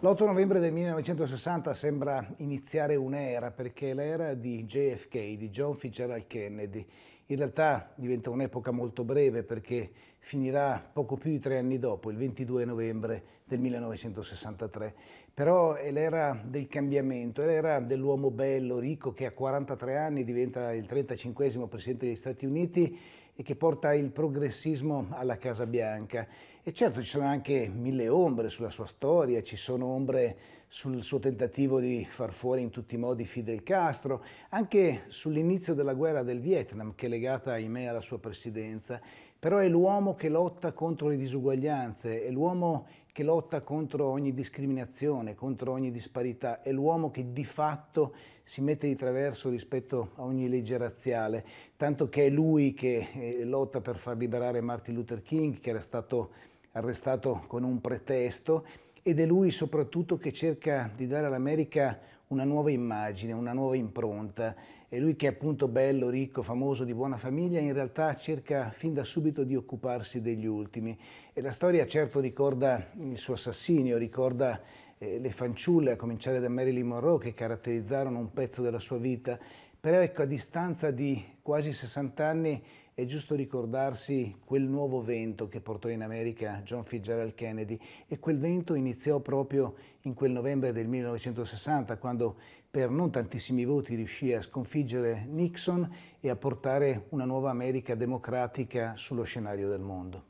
L'8 novembre del 1960 sembra iniziare un'era perché l'era di JFK, di John Fitzgerald Kennedy, in realtà diventa un'epoca molto breve perché finirà poco più di tre anni dopo, il 22 novembre del 1963. Però è l'era del cambiamento, è l'era dell'uomo bello, ricco, che a 43 anni diventa il 35 Presidente degli Stati Uniti e che porta il progressismo alla Casa Bianca. E certo ci sono anche mille ombre sulla sua storia, ci sono ombre sul suo tentativo di far fuori in tutti i modi Fidel Castro, anche sull'inizio della guerra del Vietnam che le legata ahimè alla sua presidenza, però è l'uomo che lotta contro le disuguaglianze, è l'uomo che lotta contro ogni discriminazione, contro ogni disparità, è l'uomo che di fatto si mette di traverso rispetto a ogni legge razziale, tanto che è lui che eh, lotta per far liberare Martin Luther King, che era stato arrestato con un pretesto ed è lui soprattutto che cerca di dare all'America una nuova immagine, una nuova impronta. È lui che è appunto bello, ricco, famoso, di buona famiglia, in realtà cerca fin da subito di occuparsi degli ultimi. E la storia certo ricorda il suo assassinio, ricorda eh, le fanciulle, a cominciare da Marilyn Monroe, che caratterizzarono un pezzo della sua vita, però ecco, a distanza di quasi 60 anni è giusto ricordarsi quel nuovo vento che portò in America John Fitzgerald Kennedy e quel vento iniziò proprio in quel novembre del 1960 quando per non tantissimi voti riuscì a sconfiggere Nixon e a portare una nuova America democratica sullo scenario del mondo.